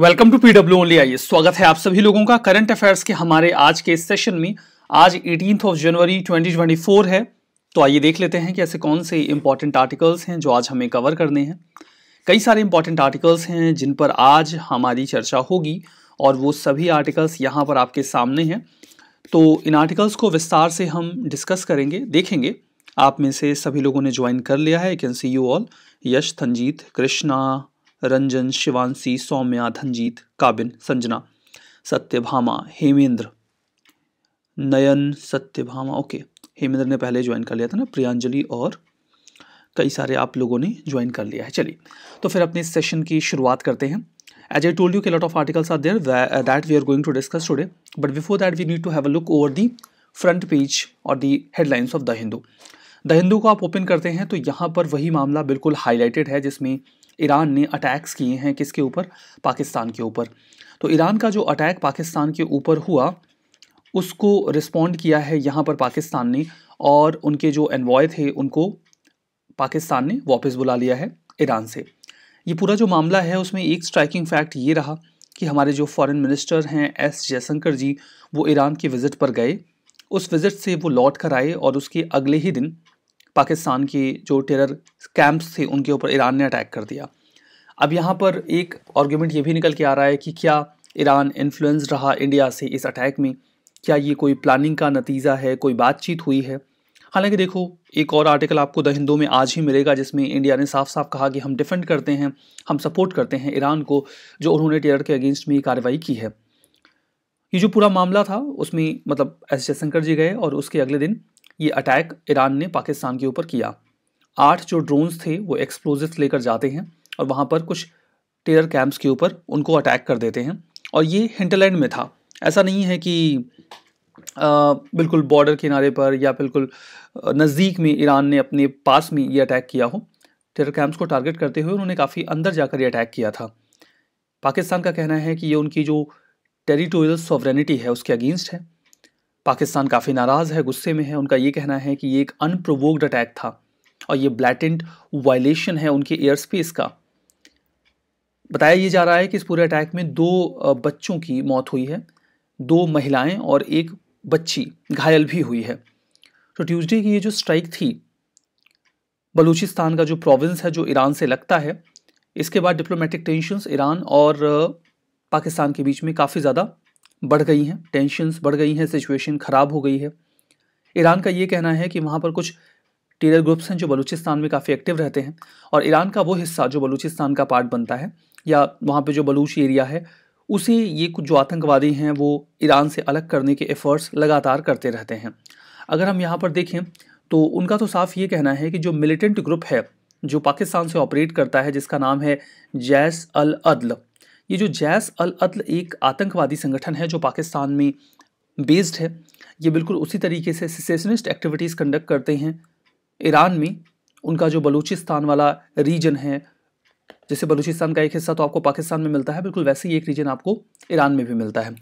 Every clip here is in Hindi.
वेलकम टू पीडब्ल्यू ओनली आइए स्वागत है आप सभी लोगों का करंट अफेयर्स के हमारे आज के सेशन में आज एटीन ऑफ जनवरी 2024 है तो आइए देख लेते हैं कि ऐसे कौन से इंपॉर्टेंट आर्टिकल्स हैं जो आज हमें कवर करने हैं कई सारे इंपॉर्टेंट आर्टिकल्स हैं जिन पर आज हमारी चर्चा होगी और वो सभी आर्टिकल्स यहाँ पर आपके सामने हैं तो इन आर्टिकल्स को विस्तार से हम डिस्कस करेंगे देखेंगे आप में से सभी लोगों ने ज्वाइन कर लिया है can see you all Yash Thanjeet Krishna Ranjan Shivanshi Saumya Dhanjeet Kabin Sanjana Satyabhama Hemendra Nayan Satyabhama okay Hemendra ने पहले ज्वाइन कर लिया था ना प्रियांजलि और कई सारे आप लोगों ने ज्वाइन कर लिया है चलिए तो फिर अपने इस सेशन की शुरुआत करते हैं एज आई टोल्ड यू के lot of articles are there that we are going to discuss today but before that we need to have a look over the front page और the headlines of the Hindu the Hindu को आप ओपन करते हैं तो यहाँ पर वही मामला बिल्कुल हाईलाइटेड है जिसमें ईरान ने अटैक्स किए हैं किसके ऊपर पाकिस्तान के ऊपर तो ईरान का जो अटैक पाकिस्तान के ऊपर हुआ उसको रिस्पॉन्ड किया है यहाँ पर पाकिस्तान ने और उनके जो एनवॉय थे उनको पाकिस्तान ने वापस बुला लिया है ईरान से ये पूरा जो मामला है उसमें एक स्ट्राइकिंग फैक्ट ये रहा कि हमारे जो फॉरेन मिनिस्टर हैं एस जयशंकर जी वो ईरान के विज़िट पर गए उस विज़िट से वो लौट कर आए और उसके अगले ही दिन पाकिस्तान की जो टेरर कैंप्स थे उनके ऊपर ईरान ने अटैक कर दिया अब यहाँ पर एक आर्ग्यूमेंट ये भी निकल के आ रहा है कि क्या ईरान इन्फ्लुएंस रहा इंडिया से इस अटैक में क्या ये कोई प्लानिंग का नतीजा है कोई बातचीत हुई है हालांकि देखो एक और आर्टिकल आपको द हिंदू में आज ही मिलेगा जिसमें इंडिया ने साफ साफ कहा कि हम डिफेंड करते हैं हम सपोर्ट करते हैं ईरान को जो उन्होंने टेरर के अगेंस्ट में कार्रवाई की है ये जो पूरा मामला था उसमें मतलब एस जयशंकर जी गए और उसके अगले दिन ये अटैक ईरान ने पाकिस्तान के ऊपर किया आठ जो ड्रोन्स थे वो एक्सप्लोजिव लेकर जाते हैं और वहाँ पर कुछ टेरर कैंप्स के ऊपर उनको अटैक कर देते हैं और ये हिंटलैंड में था ऐसा नहीं है कि आ, बिल्कुल बॉर्डर किनारे पर या बिल्कुल नज़दीक में ईरान ने अपने पास में ये अटैक किया हो टेरर कैंप्स को टारगेट करते हुए उन्होंने काफ़ी अंदर जाकर ये अटैक किया था पाकिस्तान का कहना है कि ये उनकी जो टेरिटोरियल सॉवरेनिटी है उसके अगेंस्ट है पाकिस्तान काफ़ी नाराज़ है गुस्से में है उनका ये कहना है कि ये एक अनप्रोवोक्ड अटैक था और ये ब्लैटेंट वायलेशन है उनके एयर स्पेस का बताया ये जा रहा है कि इस पूरे अटैक में दो बच्चों की मौत हुई है दो महिलाएं और एक बच्ची घायल भी हुई है तो ट्यूसडे की ये जो स्ट्राइक थी बलूचिस्तान का जो प्रोविंस है जो ईरान से लगता है इसके बाद डिप्लोमेटिक टेंशन ईरान और पाकिस्तान के बीच में काफ़ी ज़्यादा बढ़ गई हैं टेंशनस बढ़ गई हैं सिचुएशन ख़राब हो गई है ईरान का ये कहना है कि वहाँ पर कुछ टेरर ग्रुप्स हैं जो बलूचिस्तान में काफ़ी एक्टिव रहते हैं और ईरान का वो हिस्सा जो बलूचिस्तान का पार्ट बनता है या वहाँ पे जो बलूच एरिया है उसे ये कुछ जो आतंकवादी हैं वो ईरान से अलग करने के एफ़र्ट्स लगातार करते रहते हैं अगर हम यहाँ पर देखें तो उनका तो साफ ये कहना है कि जो मिलिटेंट ग्रुप है जो पाकिस्तान से ऑपरेट करता है जिसका नाम है जैस अल अदल ये जो जैस अल अदल एक आतंकवादी संगठन है जो पाकिस्तान में बेस्ड है ये बिल्कुल उसी तरीके से सिसेशनिस्ट एक्टिविटीज़ कंडक्ट करते हैं ईरान में उनका जो बलूचिस्तान वाला रीजन है जैसे बलूचिस्तान का एक हिस्सा तो आपको पाकिस्तान में मिलता है बिल्कुल वैसे ही एक रीजन आपको ईरान में भी मिलता है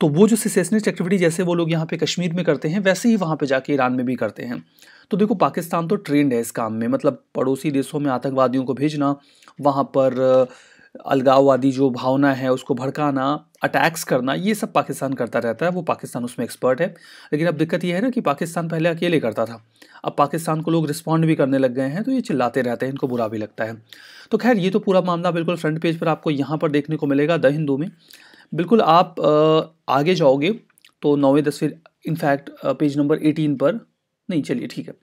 तो वो जो सिसेशनिस्ट एक्टिविटी जैसे वो लोग यहाँ पे कश्मीर में करते हैं वैसे ही वहाँ पे जाके ईरान में भी करते हैं तो देखो पाकिस्तान तो ट्रेंड है इस काम में मतलब पड़ोसी देशों में आतंकवादियों को भेजना वहाँ पर अलगाववादी जो भावना है उसको भड़काना अटैक्स करना ये सब पाकिस्तान करता रहता है वो पाकिस्तान उसमें एक्सपर्ट है लेकिन अब दिक्कत ये है ना कि पाकिस्तान पहले अकेले करता था अब पाकिस्तान को लोग रिस्पॉन्ड भी करने लग गए हैं तो ये चिल्लाते रहते हैं इनको बुरा भी लगता है तो खैर ये तो पूरा मामला बिल्कुल फ्रंट पेज पर आपको यहाँ पर देखने को मिलेगा द हिंदू में बिल्कुल आप आगे जाओगे तो नौवें दसवें इनफैक्ट पेज नंबर एटीन पर नहीं चलिए ठीक है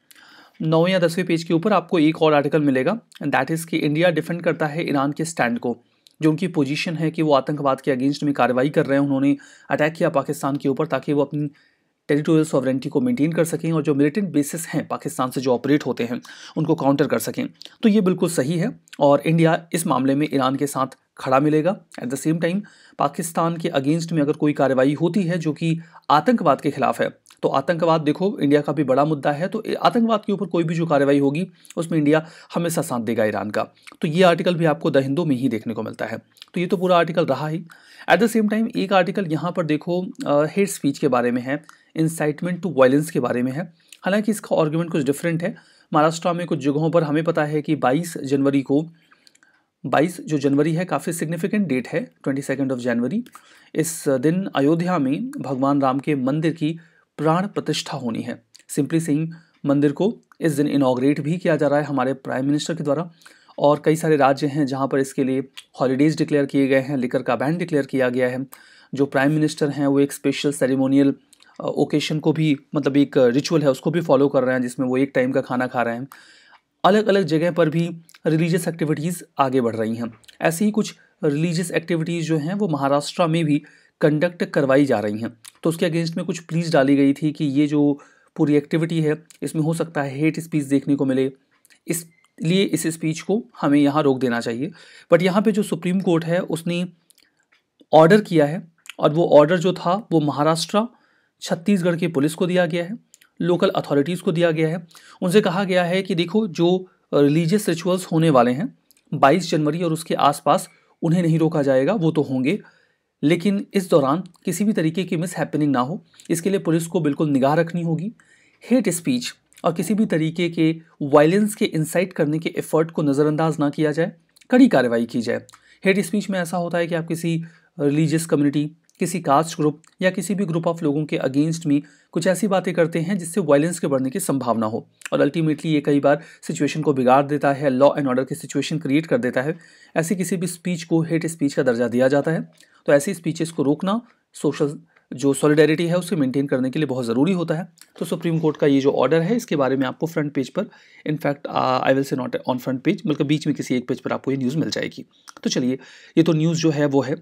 नौ या दसवें पेज के ऊपर आपको एक और आर्टिकल मिलेगा एंड दैट इज़ कि इंडिया डिफेंड करता है ईरान के स्टैंड को जो उनकी पोजीशन है कि वो आतंकवाद के अगेंस्ट में कार्रवाई कर रहे हैं उन्होंने अटैक किया पाकिस्तान के ऊपर ताकि वो अपनी टेरिटोरियल सॉवरेंटी को मेंटेन कर सकें और जो मिलिटेंट बेसिस हैं पाकिस्तान से जो ऑपरेट होते हैं उनको काउंटर कर सकें तो ये बिल्कुल सही है और इंडिया इस मामले में ईरान के साथ खड़ा मिलेगा at the same time Pakistan के अगेंस्ट में अगर कोई कार्रवाई होती है जो कि आतंकवाद के खिलाफ है तो आतंकवाद देखो इंडिया का भी बड़ा मुद्दा है तो आतंकवाद के ऊपर कोई भी जो कार्रवाई होगी उसमें इंडिया हमेशा साथ देगा ईरान का तो ये आर्टिकल भी आपको द हिंदू में ही देखने को मिलता है तो ये तो पूरा आर्टिकल रहा ही एट द सेम टाइम एक आर्टिकल यहाँ पर देखो हेट स्पीच के बारे में है इंसाइटमेंट टू वायलेंस के बारे में है हालांकि इसका आर्ग्यूमेंट कुछ डिफरेंट है महाराष्ट्र में कुछ जगहों पर हमें पता है कि 22 जनवरी को 22 जो जनवरी है काफ़ी सिग्निफिकेंट डेट है ट्वेंटी सेकेंड ऑफ जनवरी इस दिन अयोध्या में भगवान राम के मंदिर की प्राण प्रतिष्ठा होनी है सिंपली सिंह मंदिर को इस दिन इनाग्रेट भी किया जा रहा है हमारे प्राइम मिनिस्टर के द्वारा और कई सारे राज्य हैं जहाँ पर इसके लिए हॉलीडेज़ डिक्लेयर किए गए हैं लिकर का बैन डिक्लेयर किया गया है जो प्राइम मिनिस्टर हैं वो एक स्पेशल सेरेमोनियल ओकेशन को भी मतलब एक रिचुअल है उसको भी फॉलो कर रहे हैं जिसमें वो एक टाइम का खाना खा रहे हैं अलग अलग जगह पर भी रिलीजियस एक्टिविटीज़ आगे बढ़ रही हैं ऐसी ही कुछ रिलीजियस एक्टिविटीज़ जो हैं वो महाराष्ट्र में भी कंडक्ट करवाई जा रही हैं तो उसके अगेंस्ट में कुछ प्लीज डाली गई थी कि ये जो पूरी एक्टिविटी है इसमें हो सकता है हेट स्पीच देखने को मिले इसलिए इस स्पीच को हमें यहाँ रोक देना चाहिए बट यहाँ पे जो सुप्रीम कोर्ट है उसने ऑर्डर किया है और वो ऑर्डर जो था वो महाराष्ट्र छत्तीसगढ़ के पुलिस को दिया गया है लोकल अथॉरिटीज़ को दिया गया है उनसे कहा गया है कि देखो जो रिलीजियस रिचुअल्स होने वाले हैं 22 जनवरी और उसके आसपास उन्हें नहीं रोका जाएगा वो तो होंगे लेकिन इस दौरान किसी भी तरीके की मिस हैपनिंग ना हो इसके लिए पुलिस को बिल्कुल निगाह रखनी होगी हेट स्पीच और किसी भी तरीके के वायलेंस के इंसाइट करने के एफर्ट को नज़रअंदाज ना किया जाए कड़ी कार्रवाई की जाए हेट स्पीच में ऐसा होता है कि आप किसी रिलीजियस कम्युनिटी किसी कास्ट ग्रुप या किसी भी ग्रुप ऑफ लोगों के अगेंस्ट में कुछ ऐसी बातें करते हैं जिससे वायलेंस के बढ़ने की संभावना हो और अल्टीमेटली ये कई बार सिचुएशन को बिगाड़ देता है लॉ एंड ऑर्डर की सिचुएशन क्रिएट कर देता है ऐसी किसी भी स्पीच को हेट स्पीच का दर्जा दिया जाता है तो ऐसी स्पीचेस को रोकना सोशल जो सॉलिडेरिटी है उसे मेंटेन करने के लिए बहुत ज़रूरी होता है तो सुप्रीम कोर्ट का ये जो ऑर्डर है इसके बारे में आपको फ्रंट पेज पर in fact I will say not on front page मतलब बीच में किसी एक पेज पर आपको ये न्यूज़ मिल जाएगी तो चलिए ये तो न्यूज़ जो है वो है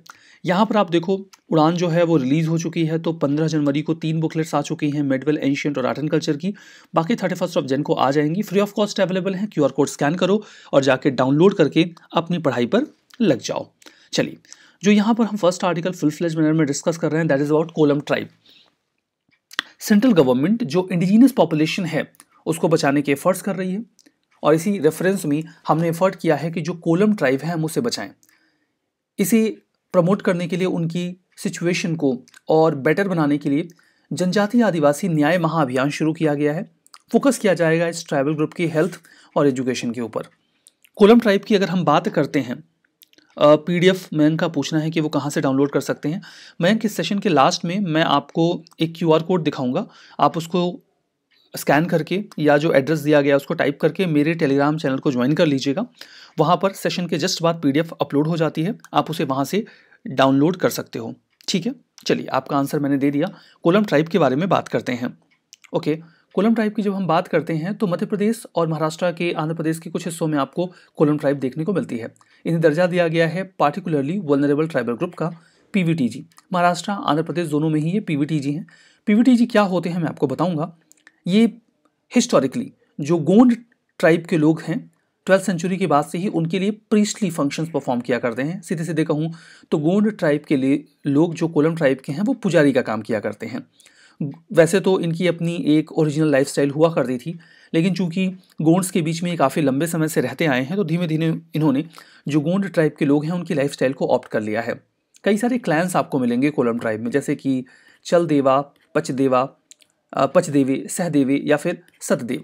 यहाँ पर आप देखो उड़ान जो है वो रिलीज़ हो चुकी है तो पंद्रह जनवरी को तीन बुकलेट्स आ चुकी हैं मेडवेल एंशियंट और आर्ट एंड कल्चर की बाकी थर्टी फर्स्ट ऑफ जन को आ जाएंगी फ्री ऑफ कॉस्ट अवेलेबल हैं क्यू कोड स्कैन करो और जाके डाउनलोड करके अपनी पढ़ाई पर लग जाओ चलिए जो यहाँ पर हम first article full fledge manner में डिस्कस कर रहे हैं that is about Kolam tribe central government जो इंडिजीनियस पॉपुलेशन है उसको बचाने के एफर्ट्स कर रही है और इसी रेफरेंस में हमने एफर्ट किया है कि जो कोलम ट्राइब है हम उसे बचाएं इसे प्रमोट करने के लिए उनकी सिचुएशन को और बेटर बनाने के लिए जनजातीय आदिवासी न्याय महाअभियान शुरू किया गया है फोकस किया जाएगा इस ट्राइबल ग्रुप की हेल्थ और एजुकेशन के ऊपर कोलम ट्राइब की अगर हम बात करते हैं पी डी एफ मयंक का पूछना है कि वो कहाँ से डाउनलोड कर सकते हैं मयंक इस सेशन के लास्ट में मैं आपको एक क्यू आर कोड दिखाऊँगा आप उसको स्कैन करके या जो एड्रेस दिया गया उसको टाइप करके मेरे टेलीग्राम चैनल को ज्वाइन कर लीजिएगा वहाँ पर सेशन के जस्ट बाद पीडीएफ अपलोड हो जाती है आप उसे वहाँ से डाउनलोड कर सकते हो ठीक है चलिए आपका आंसर मैंने दे दिया कोलम ट्राइब के बारे में बात करते हैं ओके कोलम ट्राइब की जब हम बात करते हैं तो मध्य प्रदेश और महाराष्ट्र के आंध्र प्रदेश के कुछ हिस्सों में आपको कोलम ट्राइब देखने को मिलती है इन्हें दर्जा दिया गया है पार्टिकुलरली वनरेबल ट्राइबल ग्रुप का पीवीटीजी महाराष्ट्र आंध्र प्रदेश दोनों में ही ये पीवीटीजी हैं पीवीटीजी क्या होते हैं मैं आपको बताऊंगा ये हिस्टोरिकली जो गोंड ट्राइब के लोग हैं ट्वेल्थ सेंचुरी के बाद से ही उनके लिए प्रीस्टली फंक्शंस परफॉर्म किया करते हैं सीधे सीधे कहूँ तो गोंड ट्राइब के लिए लोग जो कोलम ट्राइब के हैं वो पुजारी का काम किया करते हैं वैसे तो इनकी अपनी एक ओरिजिनल स्टाइल हुआ करती थी लेकिन चूंकि गोंड्स के बीच में काफ़ी लंबे समय से रहते आए हैं तो धीमे धीरे इन्होंने जो गोंड ट्राइब के लोग हैं उनकी लाइफ को ऑप्ट कर लिया है कई सारे क्लैंस आपको मिलेंगे कोलम ट्राइब में जैसे कि चल देवा पचदेवा पचदेवे सहदेवे या फिर सतदेव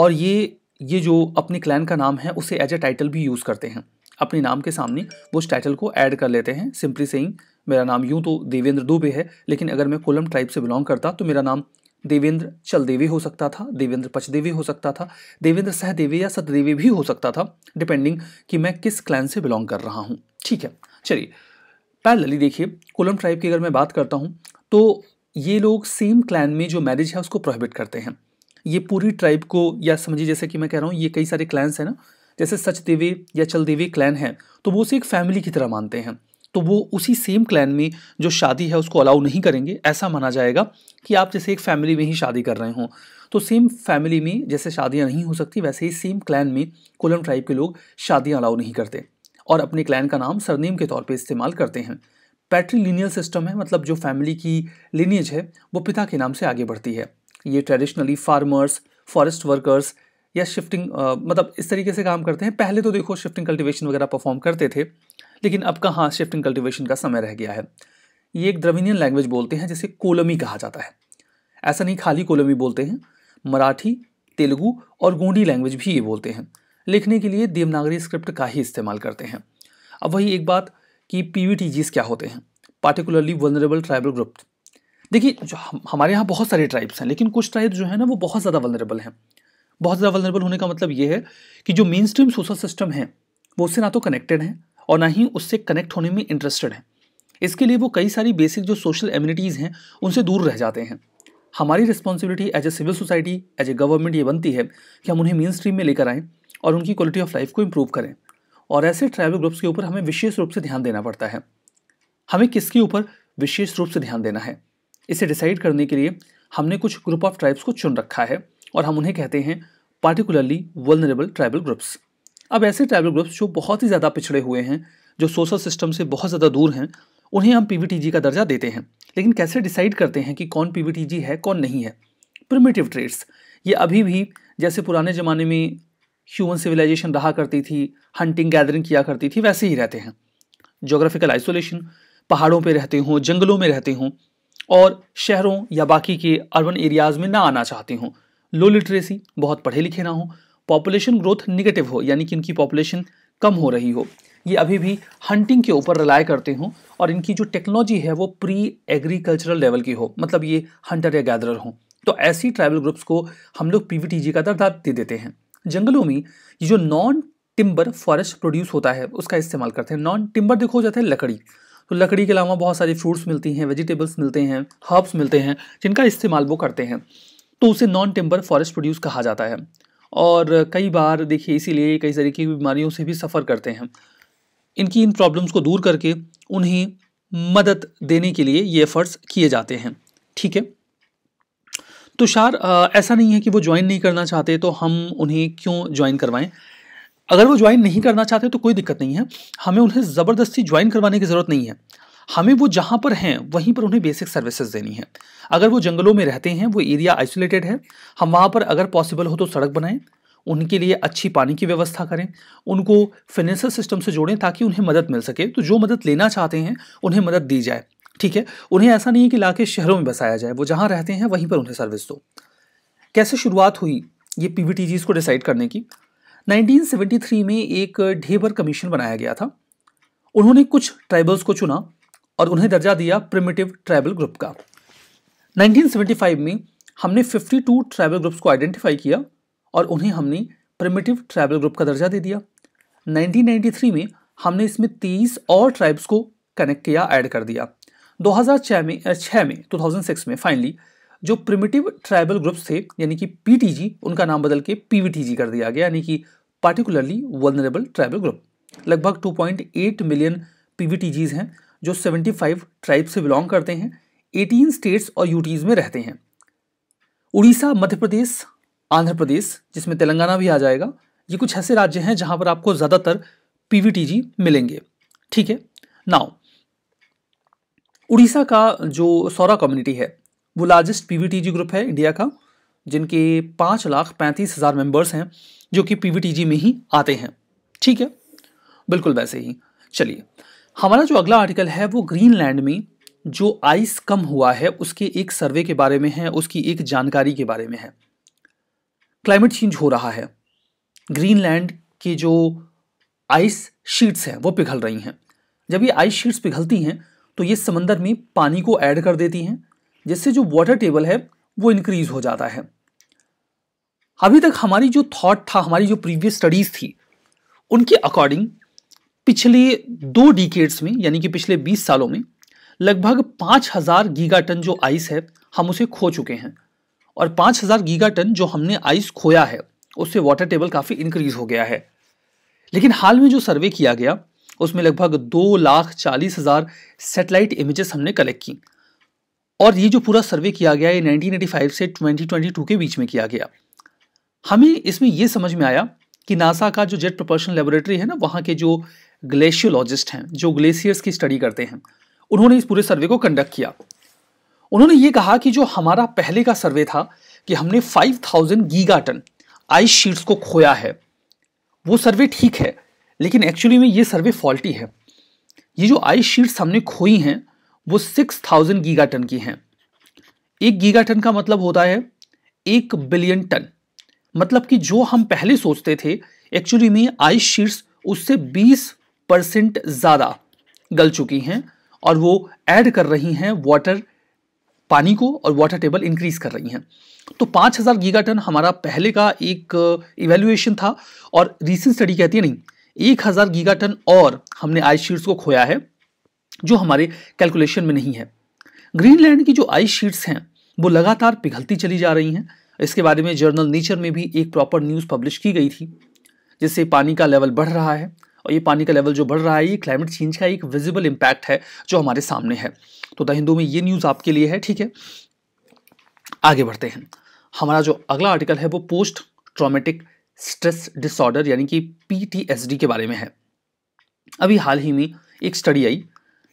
और ये ये जो अपने क्लैन का नाम है उसे एज ए टाइटल भी यूज़ करते हैं अपने नाम के सामने वो उस टाइटल को ऐड कर लेते हैं सिंपली सेइंग मेरा नाम यूँ तो देवेंद्र दुबे है लेकिन अगर मैं कोलम ट्राइब से बिलोंग करता तो मेरा नाम देवेंद्र चलदेवी हो सकता था देवेंद्र पचदेवी हो सकता था देवेंद्र सहदेवी या सतदेवी भी हो सकता था डिपेंडिंग कि मैं किस क्लैन से बिलोंग कर रहा हूँ ठीक है चलिए पैरेलली देखिए कोलम ट्राइब की अगर मैं बात करता हूँ तो ये लोग सेम क्लैन में जो मैरिज है उसको प्रोहिबिट करते हैं ये पूरी ट्राइब को या समझिए जैसे कि मैं कह रहा हूँ ये कई सारे क्लैंस हैं ना जैसे सचदेवी या चलदेवी क्लैन है तो वो उसे एक फैमिली की तरह मानते हैं तो वो उसी सेम क्लैन में जो शादी है उसको अलाउ नहीं करेंगे ऐसा माना जाएगा कि आप जैसे एक फैमिली में ही शादी कर रहे हों तो सेम फैमिली में जैसे शादियाँ नहीं हो सकती वैसे ही सेम क्लैन में कोलम ट्राइब के लोग शादियाँ अलाउ नहीं करते और अपने क्लैन का नाम सरनेम के तौर पर इस्तेमाल करते हैं पैट्रीलिनियल सिस्टम है मतलब जो फैमिली की लिनेज है वो पिता के नाम से आगे बढ़ती है ये ट्रेडिशनली फार्मर्स फॉरेस्ट वर्कर्स या शिफ्टिंग मतलब इस तरीके से काम करते हैं पहले तो देखो शिफ्टिंग कल्टीवेशन वगैरह परफॉर्म करते थे लेकिन अब कहाँ शिफ्टिंग कल्टिवेशन का समय रह गया है ये एक द्रविनियन लैंग्वेज बोलते हैं जिसे कोलमी कहा जाता है ऐसा नहीं खाली कोलमी बोलते हैं मराठी तेलुगू और गोंडी लैंग्वेज भी ये बोलते हैं लिखने के लिए देवनागरी स्क्रिप्ट का ही इस्तेमाल करते हैं अब वही एक बात कि पी क्या होते हैं पार्टिकुलरली वनरेबल ट्राइबल ग्रुप देखिए हम, हमारे यहाँ बहुत सारे ट्राइब्स हैं लेकिन कुछ ट्राइब्स जो है ना वो बहुत ज़्यादा वनरेबल हैं बहुत ज़्यादा वनरेबल होने का मतलब ये है कि जो मेन स्ट्रीम सोशल सिस्टम है वो उससे ना तो कनेक्टेड हैं और ना ही उससे कनेक्ट होने में इंटरेस्टेड हैं इसके लिए वो कई सारी बेसिक जो सोशल एम्यूनिटीज़ हैं उनसे दूर रह जाते हैं हमारी responsibility as a civil society as a government ये बनती है कि हम उन्हें मेन स्ट्रीम में लेकर आएँ और उनकी क्वालिटी ऑफ लाइफ को इम्प्रूव करें और ऐसे ट्राइबल ग्रुप्स के ऊपर हमें विशेष रूप से ध्यान देना पड़ता है हमें किसके ऊपर विशेष रूप से ध्यान देना है इसे डिसाइड करने के लिए हमने कुछ ग्रुप ऑफ ट्राइब्स को चुन रखा है और हम उन्हें कहते हैं पार्टिकुलरली वर्नरेबल ट्राइबल ग्रुप्स अब ऐसे ट्राइबल ग्रुप्स जो बहुत ही ज़्यादा पिछड़े हुए हैं जो सोशल सिस्टम से बहुत ज़्यादा दूर हैं उन्हें हम पीवीटीजी का दर्जा देते हैं लेकिन कैसे डिसाइड करते हैं कि कौन पीवीटीजी है कौन नहीं है प्रिमेटिव ट्रेड्स ये अभी भी जैसे पुराने ज़माने में ह्यूमन सिविलाइजेशन रहा करती थी हंटिंग गैदरिंग किया करती थी वैसे ही रहते हैं जोग्राफिकल आइसोलेशन पहाड़ों पे रहते हों जंगलों में रहते हों और शहरों या बाकी के अर्बन एरियाज़ में ना आना चाहते हों लो लिटरेसी बहुत पढ़े लिखे ना हों पॉपुलेशन ग्रोथ निगेटिव हो यानी कि इनकी पॉपुलेशन कम हो रही हो ये अभी भी हंटिंग के ऊपर रिलाय करते हों और इनकी जो टेक्नोलॉजी है वो प्री एग्रीकल्चरल लेवल की हो मतलब ये हंटर या गैदरर हों तो ऐसी ट्राइबल ग्रुप्स को हम लोग पीवीटीजी का दर्जा दे देते हैं जंगलों में ये जो नॉन टिम्बर फॉरेस्ट प्रोड्यूस होता है उसका इस्तेमाल करते हैं नॉन टिम्बर देखो हो जाता है लकड़ी तो लकड़ी के अलावा बहुत सारे फ्रूट्स मिलती हैं वेजिटेबल्स मिलते हैं हर्ब्स मिलते हैं जिनका इस्तेमाल वो करते हैं तो उसे नॉन टिम्बर फॉरेस्ट प्रोड्यूस कहा जाता है और कई बार देखिए इसीलिए कई तरीके की बीमारियों से भी सफ़र करते हैं इनकी इन प्रॉब्लम्स को दूर करके उन्हें मदद देने के लिए ये एफर्ट्स किए जाते हैं ठीक है तुषार तो ऐसा नहीं है कि वो ज्वाइन नहीं करना चाहते तो हम उन्हें क्यों ज्वाइन करवाएं अगर वो ज्वाइन नहीं करना चाहते तो कोई दिक्कत नहीं है हमें उन्हें ज़बरदस्ती ज्वाइन करवाने की ज़रूरत नहीं है हमें वो जहाँ पर हैं वहीं पर उन्हें बेसिक सर्विसेज देनी है अगर वो जंगलों में रहते हैं वो एरिया आइसोलेटेड है हम वहाँ पर अगर पॉसिबल हो तो सड़क बनाएं उनके लिए अच्छी पानी की व्यवस्था करें उनको फाइनेंशियल सिस्टम से जोड़ें ताकि उन्हें मदद मिल सके तो जो मदद लेना चाहते हैं उन्हें मदद दी जाए ठीक है उन्हें ऐसा नहीं है कि लाके शहरों में बसाया जाए वो जहाँ रहते हैं वहीं पर उन्हें सर्विस दो कैसे शुरुआत हुई ये पी वी को डिसाइड करने की 1973 में एक ढेबर कमीशन बनाया गया था उन्होंने कुछ ट्राइबल्स को चुना और उन्हें दर्जा दिया प्रिमिटिव ट्राइबल ग्रुप का 1975 में हमने 52 ट्राइबल ग्रुप्स को आइडेंटिफाई किया और उन्हें हमने प्रिमिटिव ट्राइबल ग्रुप का दर्जा दे दिया 1993 में हमने इसमें 30 और ट्राइब्स को कनेक्ट किया ऐड कर दिया 2006 में छः में 2006 में फाइनली जो प्रिमिटिव ट्राइबल ग्रुप्स थे यानी कि पीटीजी उनका नाम बदल के पीवीटीजी कर दिया गया यानी कि पार्टिकुलरली वनरेबल ट्राइबल ग्रुप लगभग 2.8 मिलियन पीवीटीजीज हैं जो 75 ट्राइब से बिलोंग करते हैं 18 स्टेट्स और यूटीज में रहते हैं उड़ीसा मध्य प्रदेश आंध्र प्रदेश जिसमें तेलंगाना भी आ जाएगा ये कुछ ऐसे राज्य हैं जहां पर आपको ज़्यादातर पीवीटीजी मिलेंगे ठीक है नाउ उड़ीसा का जो सौरा कम्युनिटी है वो लार्जेस्ट पीवीटीजी ग्रुप है इंडिया का जिनके पांच लाख पैंतीस हज़ार मेंबर्स हैं जो कि पीवीटीजी में ही आते हैं ठीक है बिल्कुल वैसे ही चलिए हमारा जो अगला आर्टिकल है वो ग्रीनलैंड में जो आइस कम हुआ है उसके एक सर्वे के बारे में है उसकी एक जानकारी के बारे में है क्लाइमेट चेंज हो रहा है ग्रीनलैंड के जो आइस शीट्स हैं वो पिघल रही हैं जब ये आइस शीट्स पिघलती हैं तो ये समंदर में पानी को ऐड कर देती हैं जिससे जो वाटर टेबल है वो इंक्रीज हो जाता है अभी तक हमारी जो थॉट था हमारी जो प्रीवियस स्टडीज़ थी उनके अकॉर्डिंग पिछले दो डिकेट्स में यानी कि पिछले 20 सालों में लगभग 5000 गीगा टन जो आइस है हम उसे खो चुके हैं और 5000 गीगा टन जो हमने आइस खोया है उससे वाटर टेबल काफ़ी इंक्रीज हो गया है लेकिन हाल में जो सर्वे किया गया उसमें लगभग दो लाख चालीस हज़ार सेटेलाइट इमेजेस हमने कलेक्ट की और ये जो पूरा सर्वे किया गया ये 1985 से 2022 के बीच में किया गया हमें इसमें यह समझ में आया कि नासा का जो जेट प्रपोर्शन लेबोरेटरी है ना वहाँ के जो ग्लेशियोलॉजिस्ट हैं जो ग्लेशियर्स की स्टडी करते हैं उन्होंने इस पूरे सर्वे को कंडक्ट किया उन्होंने ये कहा कि जो हमारा पहले का सर्वे था कि हमने 5000 टन आइस शीट्स को खोया है वो सर्वे ठीक है लेकिन एक्चुअली में ये सर्वे फॉल्टी है ये जो आइस शीट्स हमने खोई हैं वो 6000 टन की हैं एक गीगा टन का मतलब होता है एक बिलियन टन मतलब कि जो हम पहले सोचते थे एक्चुअली में आइस शीट्स उससे 20 परसेंट ज़्यादा गल चुकी हैं और वो ऐड कर रही हैं वाटर पानी को और वाटर टेबल इंक्रीज़ कर रही हैं तो 5000 गीगाटन हमारा पहले का एक इवेल्युएशन uh, था और रीसेंट स्टडी कहती है नहीं 1000 गीगाटन और हमने आइस शीट्स को खोया है जो हमारे कैलकुलेशन में नहीं है ग्रीनलैंड की जो आइस शीट्स हैं वो लगातार पिघलती चली जा रही हैं इसके बारे में जर्नल नेचर में भी एक प्रॉपर न्यूज़ पब्लिश की गई थी जिससे पानी का लेवल बढ़ रहा है और ये पानी का लेवल जो बढ़ रहा है ये क्लाइमेट चेंज का एक विजिबल इम्पैक्ट है जो हमारे सामने है तो द हिंदू में ये न्यूज़ आपके लिए है ठीक है आगे बढ़ते हैं हमारा जो अगला आर्टिकल है वो पोस्ट ट्रामेटिक स्ट्रेस डिसऑर्डर यानी कि पीटीएसडी के बारे में है अभी हाल ही में एक स्टडी आई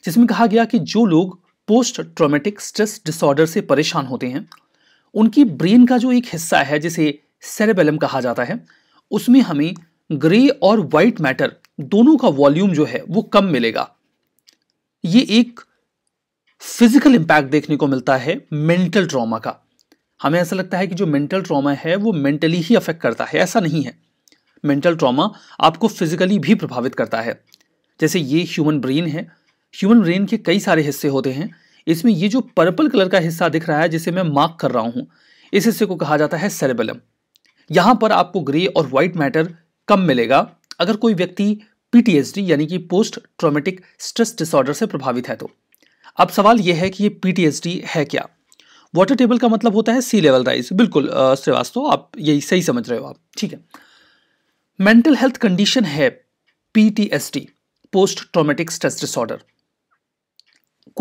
जिसमें कहा गया कि जो लोग पोस्ट ट्रोमेटिक स्ट्रेस डिसऑर्डर से परेशान होते हैं उनकी ब्रेन का जो एक हिस्सा है जिसे सेरेबेलम कहा जाता है उसमें हमें ग्रे और वाइट मैटर दोनों का वॉल्यूम जो है वो कम मिलेगा ये एक फिजिकल इंपैक्ट देखने को मिलता है मेंटल ट्रॉमा का हमें ऐसा लगता है कि जो मेंटल ट्रॉमा है वो मेंटली ही अफेक्ट करता है ऐसा नहीं है मेंटल ट्रॉमा आपको फिजिकली भी प्रभावित करता है जैसे ये ह्यूमन ब्रेन है ह्यूमन ब्रेन के कई सारे हिस्से होते हैं इसमें ये जो पर्पल कलर का हिस्सा दिख रहा है जिसे मैं मार्क कर रहा हूं इस हिस्से को कहा जाता है सेरेबलम यहां पर आपको ग्रे और व्हाइट मैटर कम मिलेगा अगर कोई व्यक्ति पीटीएसडी यानी कि पोस्ट ट्रॉमेटिक स्ट्रेस डिसऑर्डर से प्रभावित है तो अब सवाल यह है कि ये पीटीएसडी है क्या वाटर टेबल का मतलब होता है सी लेवल राइज बिल्कुल श्रीवास्तव आप यही सही समझ रहे हो आप ठीक है मेंटल हेल्थ कंडीशन है PTSD post traumatic stress disorder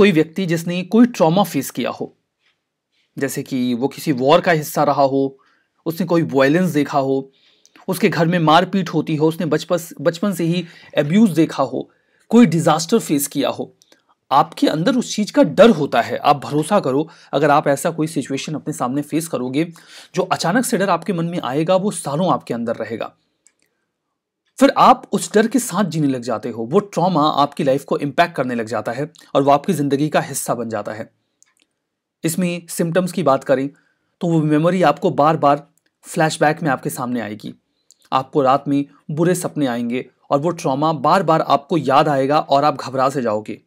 कोई व्यक्ति जिसने कोई ट्रॉमा फेस किया हो जैसे कि वो किसी वॉर का हिस्सा रहा हो उसने कोई वायलेंस देखा हो उसके घर में मारपीट होती हो उसने बचपन बचपन से ही एब्यूज देखा हो कोई डिजास्टर फेस किया हो आपके अंदर उस चीज़ का डर होता है आप भरोसा करो अगर आप ऐसा कोई सिचुएशन अपने सामने फेस करोगे जो अचानक से डर आपके मन में आएगा वो सालों आपके अंदर रहेगा फिर आप उस डर के साथ जीने लग जाते हो वो ट्रॉमा आपकी लाइफ को इम्पैक्ट करने लग जाता है और वो आपकी ज़िंदगी का हिस्सा बन जाता है इसमें सिम्टम्स की बात करें तो वो मेमोरी आपको बार बार फ्लैशबैक में आपके सामने आएगी आपको रात में बुरे सपने आएंगे और वो ट्रॉमा बार बार आपको याद आएगा और आप घबरा से जाओगे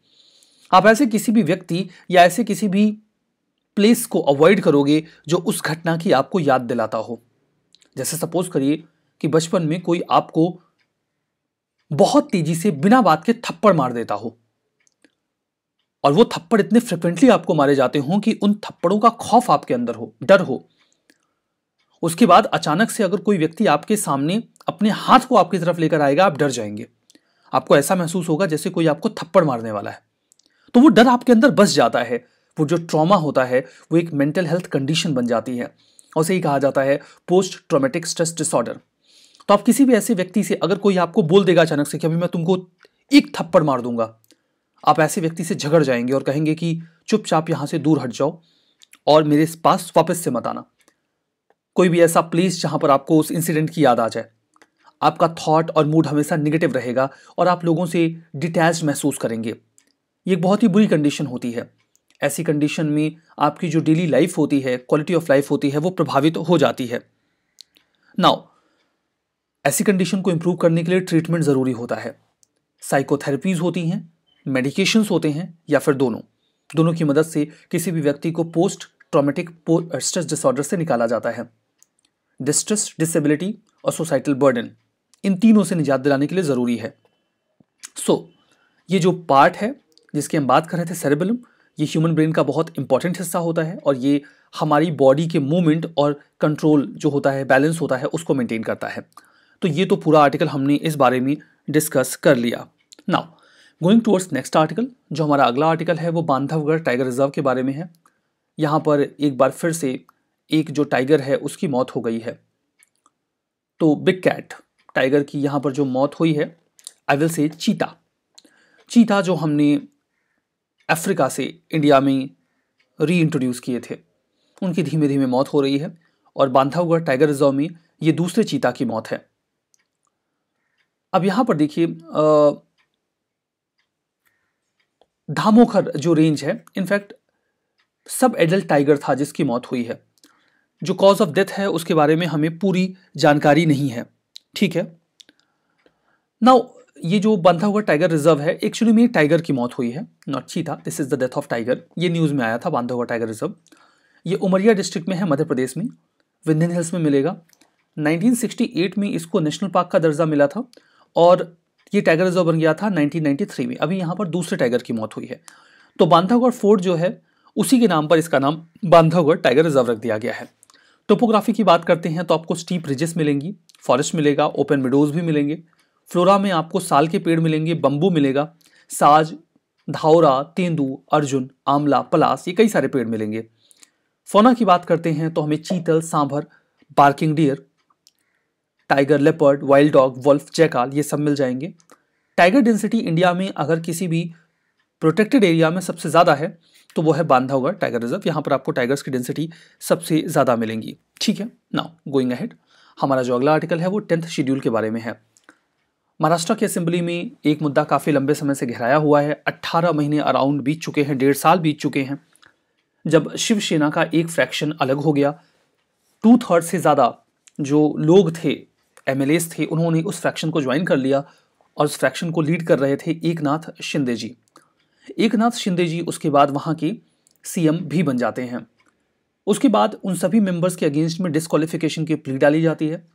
आप ऐसे किसी भी व्यक्ति या ऐसे किसी भी प्लेस को अवॉइड करोगे जो उस घटना की आपको याद दिलाता हो जैसे सपोज करिए कि बचपन में कोई आपको बहुत तेजी से बिना बात के थप्पड़ मार देता हो और वो थप्पड़ इतने फ्रिक्वेंटली आपको मारे जाते हों कि उन थप्पड़ों का खौफ आपके अंदर हो डर हो उसके बाद अचानक से अगर कोई व्यक्ति आपके सामने अपने हाथ को आपकी तरफ लेकर आएगा आप डर जाएंगे आपको ऐसा महसूस होगा जैसे कोई आपको थप्पड़ मारने वाला है तो वो डर आपके अंदर बस जाता है वो जो ट्रॉमा होता है वो एक मेंटल हेल्थ कंडीशन बन जाती है उसे ही कहा जाता है पोस्ट ट्रोमेटिक स्ट्रेस डिसऑर्डर तो आप किसी भी ऐसे व्यक्ति से अगर कोई आपको बोल देगा अचानक से कि अभी मैं तुमको एक थप्पड़ मार दूंगा आप ऐसे व्यक्ति से झगड़ जाएंगे और कहेंगे कि चुपचाप यहाँ से दूर हट जाओ और मेरे पास वापस से मत आना कोई भी ऐसा प्लेस जहाँ पर आपको उस इंसिडेंट की याद आ जाए आपका थॉट और मूड हमेशा निगेटिव रहेगा और आप लोगों से डिटैच महसूस करेंगे ये एक बहुत ही बुरी कंडीशन होती है ऐसी कंडीशन में आपकी जो डेली लाइफ होती है क्वालिटी ऑफ लाइफ होती है वो प्रभावित हो जाती है नाउ ऐसी कंडीशन को इम्प्रूव करने के लिए ट्रीटमेंट ज़रूरी होता है साइकोथेरेपीज होती हैं मेडिकेशंस होते हैं या फिर दोनों दोनों की मदद से किसी भी व्यक्ति को पोस्ट ट्रॉमेटिक स्ट्रेस डिसऑर्डर से निकाला जाता है डिस्ट्रेस डिसेबिलिटी और सोसाइटल बर्डन इन तीनों से निजात दिलाने के लिए ज़रूरी है सो so, ये जो पार्ट है जिसकी हम बात कर रहे थे सेरेबलम ये ह्यूमन ब्रेन का बहुत इंपॉर्टेंट हिस्सा होता है और ये हमारी बॉडी के मूवमेंट और कंट्रोल जो होता है बैलेंस होता है उसको मेंटेन करता है तो ये तो पूरा आर्टिकल हमने इस बारे में डिस्कस कर लिया now going towards next article जो हमारा अगला आर्टिकल है वो बांधवगढ़ टाइगर रिजर्व के बारे में है यहाँ पर एक बार फिर से एक जो टाइगर है उसकी मौत हो गई है तो बिग कैट टाइगर की यहाँ पर जो मौत हुई है आई विल से चीता चीता जो हमने अफ्रीका से इंडिया में री इंट्रोड्यूस किए थे उनकी धीमे धीमे मौत हो रही है और बांधावगढ़ टाइगर रिजर्व में ये दूसरे चीता की मौत है अब यहाँ पर देखिए धामोखर जो रेंज है इनफैक्ट सब एडल्ट टाइगर था जिसकी मौत हुई है जो कॉज ऑफ डेथ है उसके बारे में हमें पूरी जानकारी नहीं है ठीक है नाउ ये जो बंधा हुआ टाइगर रिजर्व है एक्चुअली में टाइगर की मौत हुई है not cheetah this is the death of tiger ये न्यूज़ में आया था बांधा हुआ टाइगर रिजर्व ये उमरिया डिस्ट्रिक्ट में है मध्य प्रदेश में विंध्यन हिल्स में मिलेगा 1968 में इसको नेशनल पार्क का दर्जा मिला था और ये टाइगर रिजर्व बन गया था 1993 में अभी यहाँ पर दूसरे टाइगर की मौत हुई है तो बांधागढ़ फोर्ट जो है उसी के नाम पर इसका नाम बांधागढ़ टाइगर रिजर्व रख दिया गया है टोपोग्राफी की बात करते हैं तो आपको स्टीप रिजेस मिलेंगी फॉरेस्ट मिलेगा ओपन विडोज भी मिलेंगे फ्लोरा में आपको साल के पेड़ मिलेंगे बम्बू मिलेगा साज धावरा तेंदू अर्जुन आंवला पलास ये कई सारे पेड़ मिलेंगे फोना की बात करते हैं तो हमें chital sambar barking deer tiger leopard wild dog wolf jackal ये सब मिल जाएंगे टाइगर डेंसिटी इंडिया में अगर किसी भी प्रोटेक्टेड एरिया में सबसे ज़्यादा है तो वो है बांधावगढ़ टाइगर रिजर्व यहाँ पर आपको टाइगर्स की डेंसिटी सबसे ज़्यादा मिलेंगी ठीक है नाउ गोइंग अहेड हमारा जो अगला आर्टिकल है वो टेंथ शेड्यूल के बारे में है महाराष्ट्र की असेंबली में एक मुद्दा काफ़ी लंबे समय से घिराया हुआ है अट्ठारह महीने अराउंड बीत चुके हैं डेढ़ साल बीत चुके हैं जब शिवसेना का एक फ्रैक्शन अलग हो गया टू थर्ड से ज़्यादा जो लोग थे एम थे उन्होंने उस फ्रैक्शन को ज्वाइन कर लिया और उस फ्रैक्शन को लीड कर रहे थे एक नाथ शिंदे जी एक नाथ शिंदे जी उसके बाद वहाँ के सीएम भी बन जाते हैं उसके बाद उन सभी मेंबर्स के अगेंस्ट में डिस्कालिफिकेशन की प्ली डाली जाती है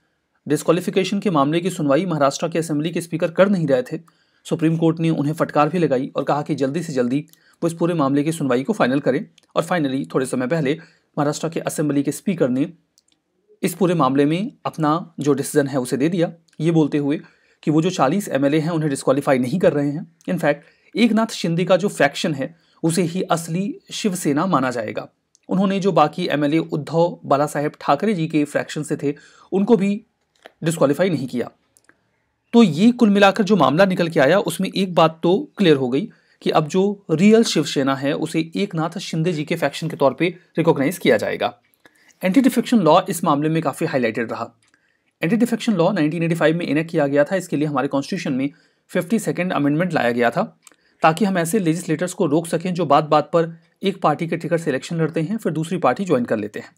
डिस्कालिफिकेशन के मामले की सुनवाई महाराष्ट्र के असेंबली के स्पीकर कर नहीं रहे थे सुप्रीम कोर्ट ने उन्हें फटकार भी लगाई और कहा कि जल्दी से जल्दी वो इस पूरे मामले की सुनवाई को फाइनल करें और फाइनली थोड़े समय पहले महाराष्ट्र के असेंबली के स्पीकर ने इस पूरे मामले में अपना जो डिसीजन है उसे दे दिया ये बोलते हुए कि वो जो 40 एम हैं उन्हें डिस्कालीफाई नहीं कर रहे हैं इनफैक्ट एक नाथ शिंदे का जो फैक्शन है उसे ही असली शिवसेना माना जाएगा उन्होंने जो बाकी एमएलए उद्धव बाला साहेब ठाकरे जी के फ्रैक्शन से थे उनको भी डिस्कालीफाई नहीं किया तो ये कुल मिलाकर जो मामला निकल के आया उसमें एक बात तो क्लियर हो गई कि अब जो रियल शिवसेना है उसे एक नाथ शिंदे जी के फैक्शन के तौर पे रिकॉग्नाइज किया जाएगा एंटी डिफेक्शन लॉ इस मामले में काफ़ी हाईलाइटेड रहा एंटी डिफेक्शन लॉ 1985 में इनेक्ट किया गया था इसके लिए हमारे कॉन्स्टिट्यूशन में फिफ्टी सेकेंड अमेंडमेंट लाया गया था ताकि हम ऐसे लेजिस्लेटर्स को रोक सकें जो बात बात पर एक पार्टी के टिकट से इलेक्शन लड़ते हैं फिर दूसरी पार्टी ज्वाइन कर लेते हैं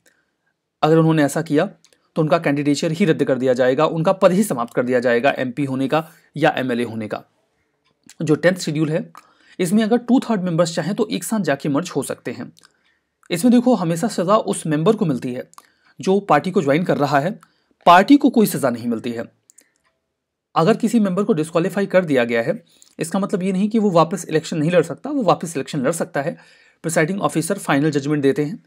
अगर उन्होंने ऐसा किया तो उनका कैंडिडेचर ही रद्द कर दिया जाएगा उनका पद ही समाप्त कर दिया जाएगा एम होने का या एम होने का जो टेंथ शेड्यूल है इसमें अगर टू थर्ड मेंबर्स चाहें तो एक साथ जाके मर्ज हो सकते हैं इसमें देखो हमेशा सज़ा उस मेंबर को मिलती है जो पार्टी को ज्वाइन कर रहा है पार्टी को कोई सज़ा नहीं मिलती है अगर किसी मेंबर को डिस्कालीफाई कर दिया गया है इसका मतलब ये नहीं कि वो वापस इलेक्शन नहीं लड़ सकता वो वापस इलेक्शन लड़ सकता है प्रिसाइडिंग ऑफिसर फाइनल जजमेंट देते हैं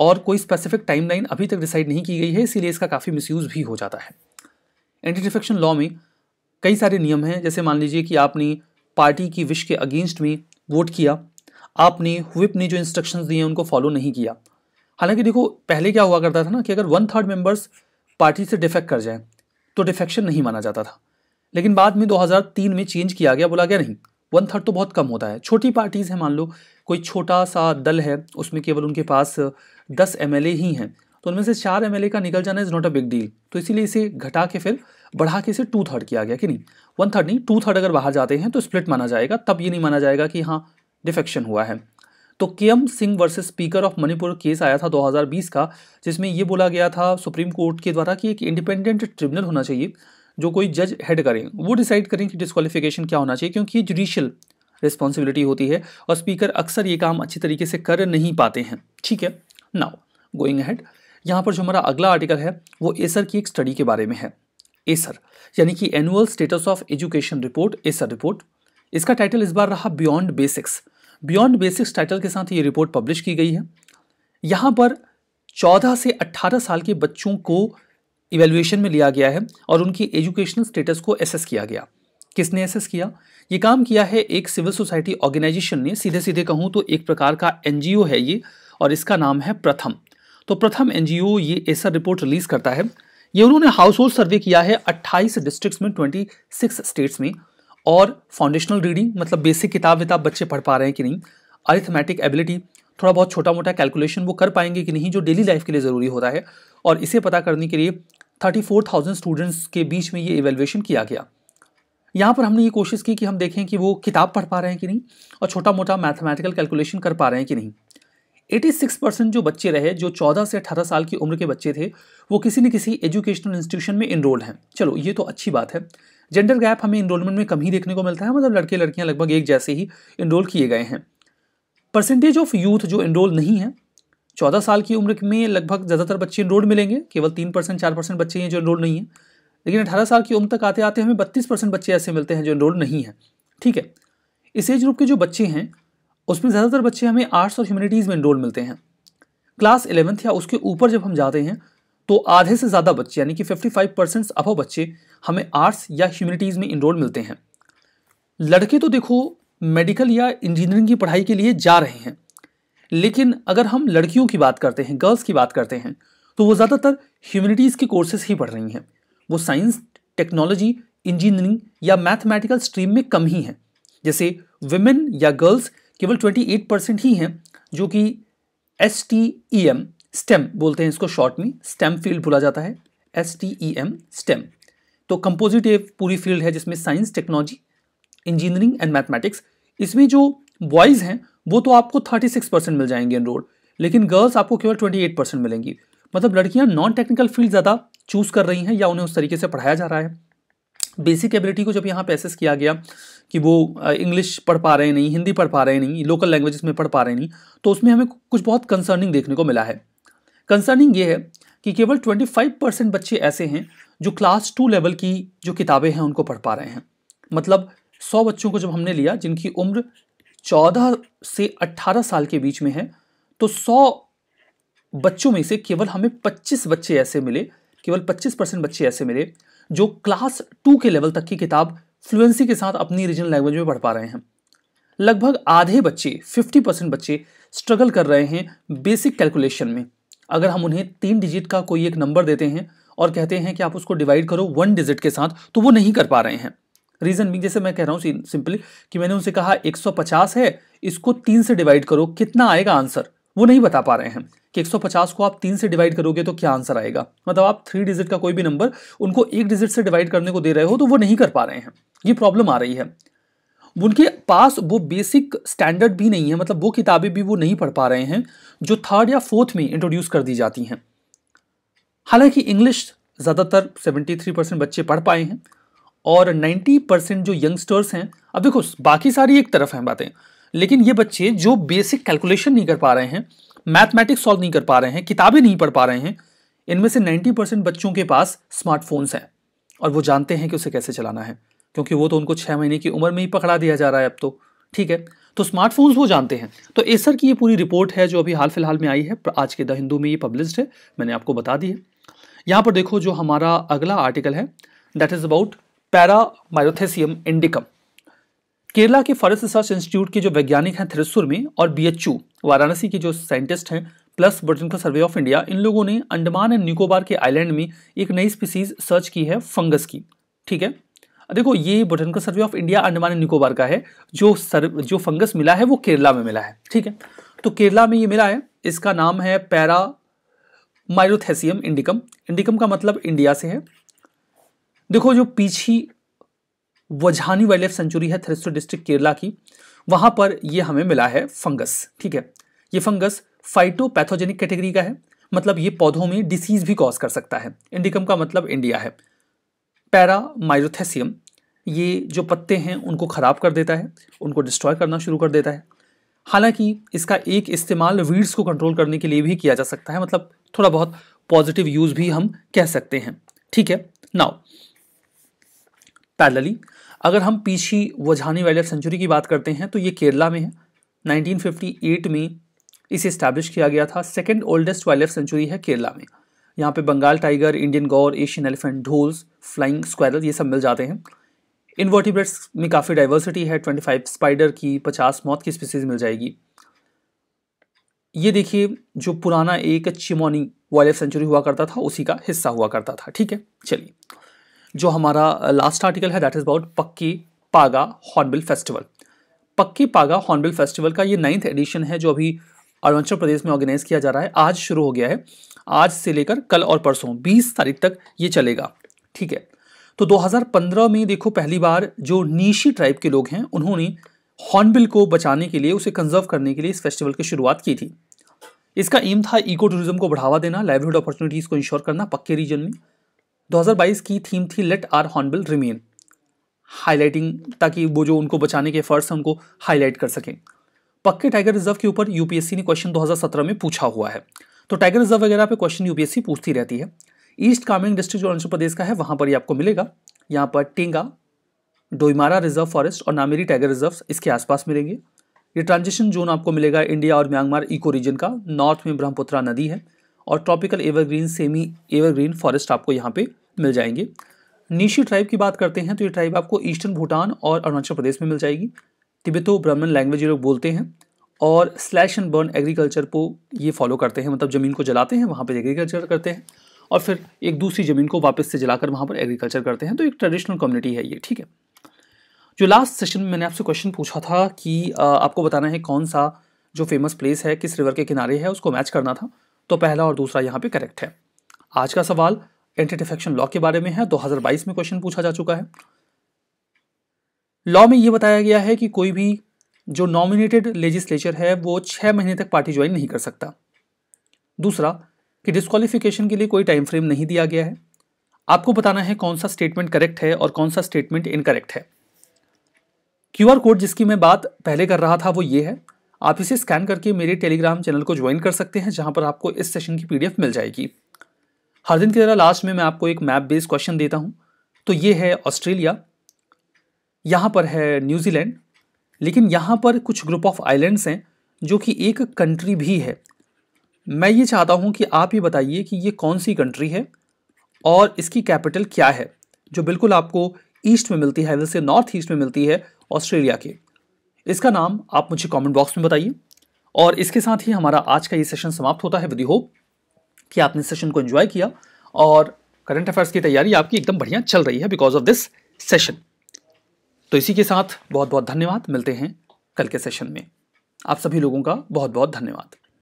और कोई स्पेसिफिक टाइमलाइन अभी तक डिसाइड नहीं की गई है इसीलिए इसका काफ़ी मिसयूज़ भी हो जाता है एंटी डिफेक्शन लॉ में कई सारे नियम हैं जैसे मान लीजिए कि आपने पार्टी की विश के अगेंस्ट में वोट किया आपने हुप ने जो इंस्ट्रक्शन दिए हैं उनको फॉलो नहीं किया हालांकि देखो पहले क्या हुआ करता था ना कि अगर वन थर्ड मेंबर्स पार्टी से डिफेक्ट कर जाएं तो डिफेक्शन नहीं माना जाता था लेकिन बाद में 2003 में चेंज किया गया बोला गया नहीं वन थर्ड तो बहुत कम होता है छोटी पार्टीज़ हैं मान लो कोई छोटा सा दल है उसमें केवल उनके पास दस एम ही हैं तो उनमें से चार एम का निकल जाना is not a big deal तो इसीलिए इसे घटा के फिर बढ़ा के इसे टू थर्ड किया गया कि नहीं वन थर्ड नहीं टू थर्ड अगर बाहर जाते हैं तो स्प्लिट माना जाएगा तब ये नहीं माना जाएगा कि हाँ डिफेक्शन हुआ है तो K M Singh versus speaker of Manipur case आया था 2020 का जिसमें ये बोला गया था सुप्रीम कोर्ट के द्वारा कि एक इंडिपेंडेंट ट्रिब्यूनल होना चाहिए जो कोई जज हेड करें वो डिसाइड करें कि डिस्कालिफिकेशन क्या होना चाहिए क्योंकि ये जुडिशियल रिस्पॉन्सिबिलिटी होती है और स्पीकर अक्सर ये काम अच्छे तरीके से कर नहीं पाते हैं ठीक है नाउ गोइंग हैड यहाँ पर जो हमारा अगला आर्टिकल है वो एसर की एक स्टडी के बारे में है एसर यानी कि annual status of education report ASER report इसका टाइटल इस बार रहा beyond basics beyond basics title के साथ ये रिपोर्ट पब्लिश की गई है यहाँ पर 14 से 18 साल के बच्चों को इवेल्यूएशन में लिया गया है और उनकी एजुकेशनल स्टेटस को एसेस किया गया किसने एसेस किया ये काम किया है एक सिविल सोसाइटी ऑर्गेनाइजेशन ने सीधे सीधे कहूँ तो एक प्रकार का एन है ये और इसका नाम है प्रथम तो प्रथम एन ये ऐसा रिपोर्ट रिलीज़ करता है ये उन्होंने हाउस होल्ड सर्वे किया है 28 डिस्ट्रिक्ट्स में 26 स्टेट्स में और फाउंडेशनल रीडिंग मतलब बेसिक किताब विताब बच्चे पढ़ पा रहे हैं कि नहीं अरिथमेटिक एबिलिटी थोड़ा बहुत छोटा मोटा कैलकुलेशन वो कर पाएंगे कि नहीं जो डेली लाइफ के लिए ज़रूरी होता है और इसे पता करने के लिए थर्टी फोर थाउजेंड स्टूडेंट्स के बीच में ये इवेलुएशन किया गया यहाँ पर हमने ये कोशिश की कि हम देखें कि वो किताब पढ़ पा रहे हैं कि नहीं और छोटा मोटा मैथमेटिकल कैलकुलेशन कर पा रहे हैं कि नहीं 86 परसेंट जो बच्चे रहे जो 14 से 18 साल की उम्र के बच्चे थे वो किसी न किसी एजुकेशनल इंस्टीट्यूशन में इनरोल्ड हैं चलो ये तो अच्छी बात है जेंडर गैप हमें इनरोलमेंट में कम ही देखने को मिलता है मतलब लड़के लड़कियाँ लगभग एक जैसे ही इनरोल किए गए हैं परसेंटेज ऑफ यूथ जो इनरोल नहीं है चौदह साल की उम्र में लगभग ज़्यादातर बच्चे इनरोल मिलेंगे केवल तीन परसेंट चार परसेंट बच्चे हैं जो इनरोल नहीं है लेकिन अठारह साल की उम्र तक आते आते हमें बत्तीस परसेंट बच्चे ऐसे मिलते हैं जो इनरोल नहीं है ठीक है इस एज ग्रुप के जो बच्चे हैं उसमें ज़्यादातर बच्चे हमें आर्ट्स और ह्यूमनिटीज़ में इनरोल मिलते हैं क्लास इलेवंथ या उसके ऊपर जब हम जाते हैं तो आधे से ज़्यादा बच्चे यानी कि फिफ्टी फाइव परसेंट अभव बच्चे हमें आर्ट्स या ह्यूमनिटीज़ में इनरोल मिलते हैं लड़के तो देखो मेडिकल या इंजीनियरिंग की पढ़ाई के लिए जा रहे हैं लेकिन अगर हम लड़कियों की बात करते हैं गर्ल्स की बात करते हैं तो वो ज़्यादातर ह्यूमनिटीज़ के कोर्सेज ही पढ़ रही हैं वो साइंस टेक्नोलॉजी इंजीनियरिंग या मैथमेटिकल स्ट्रीम में कम ही हैं जैसे वुमेन या गर्ल्स केवल 28 परसेंट ही हैं जो कि S T E M STEM बोलते हैं इसको शॉर्ट में स्टेम फील्ड बोला जाता है S T E M STEM तो कंपोजिट एक पूरी फील्ड है जिसमें science technology engineering and mathematics इसमें जो बॉयज़ हैं वो तो आपको थर्टी सिक्स परसेंट मिल जाएंगे रोड लेकिन गर्ल्स आपको केवल ट्वेंटी एट परसेंट मिलेंगी मतलब लड़कियां नॉन टेक्निकल फील्ड ज़्यादा चूज कर रही हैं या उन्हें उस तरीके से पढ़ाया जा रहा है बेसिक एबिलिटी को जब यहाँ पे एसेस किया गया कि वो इंग्लिश पढ़ पा रहे नहीं हिंदी पढ़ पा रहे नहीं लोकल लैंग्वेजेस में पढ़ पा रहे नहीं तो उसमें हमें कुछ बहुत कंसर्निंग देखने को मिला है कंसर्निंग ये है कि केवल 25 परसेंट बच्चे ऐसे हैं जो क्लास टू लेवल की जो किताबें हैं उनको पढ़ पा रहे हैं मतलब सौ बच्चों को जब हमने लिया जिनकी उम्र चौदह से अट्ठारह साल के बीच में है तो सौ बच्चों में से केवल हमें पच्चीस बच्चे ऐसे मिले केवल पच्चीस परसेंट बच्चे ऐसे मिले जो क्लास टू के लेवल तक की किताब फ्लुएंसी के साथ अपनी रीजनल लैंग्वेज में पढ़ पा रहे हैं लगभग आधे बच्चे फिफ्टी परसेंट बच्चे स्ट्रगल कर रहे हैं बेसिक कैलकुलेशन में अगर हम उन्हें तीन डिजिट का कोई एक नंबर देते हैं और कहते हैं कि आप उसको डिवाइड करो वन डिजिट के साथ तो वो नहीं कर पा रहे हैं रीज़न भी जैसे मैं कह रहा हूँ सिंपली कि मैंने उनसे कहा 150 है इसको तीन से डिवाइड करो कितना आएगा आंसर वो नहीं बता पा रहे हैं कि 150 को आप तीन से डिवाइड करोगे तो क्या आंसर आएगा मतलब आप थ्री डिजिट का कोई भी नंबर उनको एक डिजिट से डिवाइड करने को दे रहे हो तो वो नहीं कर पा रहे हैं ये प्रॉब्लम आ रही है उनके पास वो बेसिक स्टैंडर्ड भी नहीं है मतलब वो किताबें भी वो नहीं पढ़ पा रहे हैं जो थर्ड या फोर्थ में इंट्रोड्यूस कर दी जाती हैं हालांकि इंग्लिश ज़्यादातर 73 परसेंट बच्चे पढ़ पाए हैं और 90 परसेंट जो यंगस्टर्स हैं अब देखो बाकी सारी एक तरफ हैं बातें लेकिन ये बच्चे जो बेसिक कैलकुलेशन नहीं कर पा रहे हैं मैथमेटिक्स सॉल्व नहीं कर पा रहे हैं किताबें नहीं पढ़ पा रहे हैं इनमें से 90 परसेंट बच्चों के पास स्मार्टफोन्स हैं और वो जानते हैं कि उसे कैसे चलाना है क्योंकि वो तो उनको छः महीने की उम्र में ही पकड़ा दिया जा रहा है अब तो ठीक है तो स्मार्टफोन्स वो जानते हैं तो एसर की ये पूरी रिपोर्ट है जो अभी हाल फिलहाल में आई है आज के द हिंदू में ये पब्लिश्ड है मैंने आपको बता दी है यहाँ पर देखो जो हमारा अगला आर्टिकल है दैट इज़ अबाउट पैरामायोथेसियम इंडिकम केरला के फॉरेस्ट रिसर्च इंस्टीट्यूट के जो वैज्ञानिक हैं थ्रिसुर में और बीएचयू वाराणसी के जो साइंटिस्ट हैं plus botanical survey of India इन लोगों ने अंडमान एंड निकोबार के आइलैंड में एक नई स्पीसीज सर्च की है फंगस की ठीक है देखो ये botanical survey of India Andaman and Nicobar का है जो सर जो फंगस मिला है वो केरला में मिला है ठीक है तो केरला में ये मिला है इसका नाम है पैरा माइरोथेसियम इंडिकम इंडिकम का मतलब इंडिया से है देखो जो Peechi Vazhani wild life sanctuary है थ्रेस्टो डिस्ट्रिक्ट केरला की वहां पर ये हमें मिला है फंगस ठीक है ये फंगस फाइटोपैथोजेनिक कैटेगरी का है मतलब ये पौधों में डिसीज भी कॉज कर सकता है इंडिकम का मतलब इंडिया है पैरा माइरोथेसियम ये जो पत्ते हैं उनको ख़राब कर देता है उनको डिस्ट्रॉय करना शुरू कर देता है हालांकि इसका एक इस्तेमाल वीड्स को कंट्रोल करने के लिए भी किया जा सकता है मतलब थोड़ा बहुत पॉजिटिव यूज़ भी हम कह सकते हैं ठीक है नाउ पैरली अगर हम पीछे वजहानी वाइल्ड लाइफ सेंचुरी की बात करते हैं तो ये केरला में है 1958 में इसे इस्टेब्लिश किया गया था second oldest wild life sanctuary है केरला में यहाँ पे Bengal tiger Indian gaur Asian elephant dholes flying squirrel ये सब मिल जाते हैं इन वर्टिब्रेट्स में काफ़ी डाइवर्सिटी है 25 स्पाइडर की 50 मौत की स्पीसीज मिल जाएगी ये देखिए जो पुराना एक चिमोनी वाइल्ड लाइफ सेंचुरी हुआ करता था उसी का हिस्सा हुआ करता था ठीक है चलिए जो हमारा लास्ट आर्टिकल है that is about Pakke Paga hornbill festival पक्की पागा हॉर्नबिल फेस्टिवल का ये नाइन्थ एडिशन है जो अभी अरुणाचल प्रदेश में ऑर्गेनाइज किया जा रहा है आज शुरू हो गया है आज से लेकर कल और परसों 20 तारीख तक ये चलेगा ठीक है तो 2015 में देखो पहली बार जो नीशी ट्राइब के लोग हैं उन्होंने हॉर्नबिल को बचाने के लिए उसे कंजर्व करने के लिए इस फेस्टिवल की शुरुआत की थी इसका एम था इको टूरिज्म को बढ़ावा देना लाइवलीहुड अपॉर्चुनिटीज़ को इंश्योर करना पक्के रीजन में 2022 की थीम थी let our hornbill remain highlighting ताकि वो जो उनको बचाने के एफर्ट्स हैं उनको हाईलाइट कर सकें पक्के टाइगर रिजर्व के ऊपर यूपीएससी ने क्वेश्चन 2017 में पूछा हुआ है तो टाइगर रिजर्व वगैरह पे क्वेश्चन यूपीएससी पूछती रहती है ईस्ट कामेंग डिस्ट्रिक्ट जो अरुणाचल प्रदेश का है वहाँ पर ही आपको मिलेगा यहाँ पर टेंगा डोईमारा रिजर्व फॉरेस्ट और नामेरी टाइगर रिजर्व इसके आसपास मिलेंगे ये ट्रांजिशन जोन आपको मिलेगा इंडिया और म्यांमार इको रीजन का नॉर्थ में ब्रह्मपुत्रा नदी है और tropical evergreen semi evergreen forest आपको यहाँ पे मिल जाएंगे निशी ट्राइब की बात करते हैं तो ये ट्राइब आपको ईस्टर्न भूटान और अरुणाचल प्रदेश में मिल जाएगी तिब्बतो ब्राह्मण लैंग्वेज ये लोग बोलते हैं और स्लैश एंड बर्न एग्रीकल्चर को ये फॉलो करते हैं मतलब ज़मीन को जलाते हैं वहाँ पर एग्रीकल्चर करते हैं और फिर एक दूसरी ज़मीन को वापस से जलाकर वहाँ पर एग्रीकल्चर करते हैं तो एक ट्रेडिशनल कम्युनिटी है ये ठीक है जो लास्ट सेशन में मैंने आपसे क्वेश्चन पूछा था कि आपको बताना है कौन सा जो फेमस प्लेस है किस रिवर के किनारे है उसको मैच करना था तो पहला और दूसरा यहाँ पे करेक्ट है आज का सवाल एंटी डिफेक्शन लॉ के बारे में है 2022 में क्वेश्चन पूछा जा चुका है लॉ में ये बताया गया है कि कोई भी जो नॉमिनेटेड लेजिस्लेचर है वो छः महीने तक पार्टी ज्वाइन नहीं कर सकता दूसरा कि डिस्कालिफिकेशन के लिए कोई टाइम फ्रेम नहीं दिया गया है आपको बताना है कौन सा स्टेटमेंट करेक्ट है और कौन सा स्टेटमेंट इनकरेक्ट है क्यू आर कोड जिसकी मैं बात पहले कर रहा था वो ये है आप इसे स्कैन करके मेरे टेलीग्राम चैनल को ज्वाइन कर सकते हैं जहाँ पर आपको इस सेशन की पीडीएफ मिल जाएगी हर दिन की तरह लास्ट में मैं आपको एक मैप बेस्ड क्वेश्चन देता हूँ तो ये है ऑस्ट्रेलिया यहाँ पर है न्यूजीलैंड लेकिन यहाँ पर कुछ ग्रुप ऑफ आइलैंड्स हैं जो कि एक कंट्री भी है मैं ये चाहता हूँ कि आप ये बताइए कि ये कौन सी कंट्री है और इसकी कैपिटल क्या है जो बिल्कुल आपको ईस्ट में मिलती है जैसे नॉर्थ ईस्ट में मिलती है ऑस्ट्रेलिया के इसका नाम आप मुझे कमेंट बॉक्स में बताइए और इसके साथ ही हमारा आज का ये सेशन समाप्त होता है विद होप कि आपने सेशन को एंजॉय किया और करंट अफेयर्स की तैयारी आपकी एकदम बढ़िया चल रही है बिकॉज ऑफ दिस सेशन तो इसी के साथ बहुत बहुत धन्यवाद मिलते हैं कल के सेशन में आप सभी लोगों का बहुत बहुत धन्यवाद